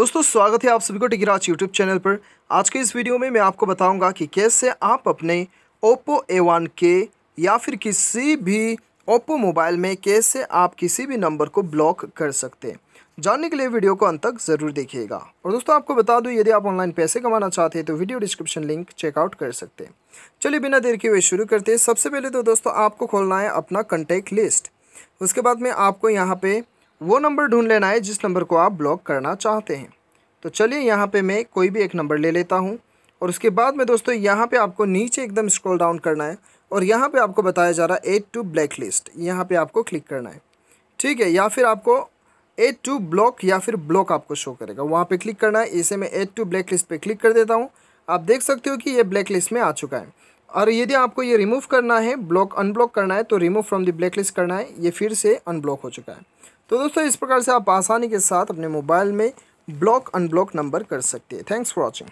दोस्तों स्वागत है आप सभी को टिकराज यूट्यूब चैनल पर आज के इस वीडियो में मैं आपको बताऊंगा कि कैसे आप अपने ओप्पो ए वन के या फिर किसी भी ओप्पो मोबाइल में कैसे आप किसी भी नंबर को ब्लॉक कर सकते हैं जानने के लिए वीडियो को अंत तक ज़रूर देखिएगा और दोस्तों आपको बता दूं यदि आप ऑनलाइन पैसे कमाना चाहते हैं तो वीडियो डिस्क्रिप्शन लिंक चेकआउट कर सकते हैं चलिए बिना देर के हुए शुरू करते हैं सबसे पहले तो दोस्तों आपको खोलना है अपना कंटेक्ट लिस्ट उसके बाद में आपको यहाँ पे वो नंबर ढूंढ लेना है जिस नंबर को आप ब्लॉक करना चाहते हैं तो चलिए यहाँ पे मैं कोई भी एक नंबर ले लेता हूँ और उसके बाद में दोस्तों यहाँ पे आपको नीचे एकदम स्क्रॉल डाउन करना है और यहाँ पे आपको बताया जा रहा है एट टू ब्लैक लिस्ट यहाँ पर आपको क्लिक करना है ठीक है या फिर आपको एट टू ब्लॉक या फिर ब्लॉक आपको शो करेगा वहाँ पर क्लिक करना है इसे मैं एट टू ब्लैक लिस्ट पर क्लिक कर देता हूँ आप देख सकते हो कि ये ब्लैक लिस्ट में आ चुका है और यदि आपको ये रिमूव करना है ब्लॉक अनब्लॉक करना है तो remove from the black list करना है ये फिर से अनब्लॉक हो चुका है तो दोस्तों इस प्रकार से आप आसानी के साथ अपने मोबाइल में ब्लॉक अनब्लॉक नंबर कर सकते हैं थैंक्स फॉर वॉचिंग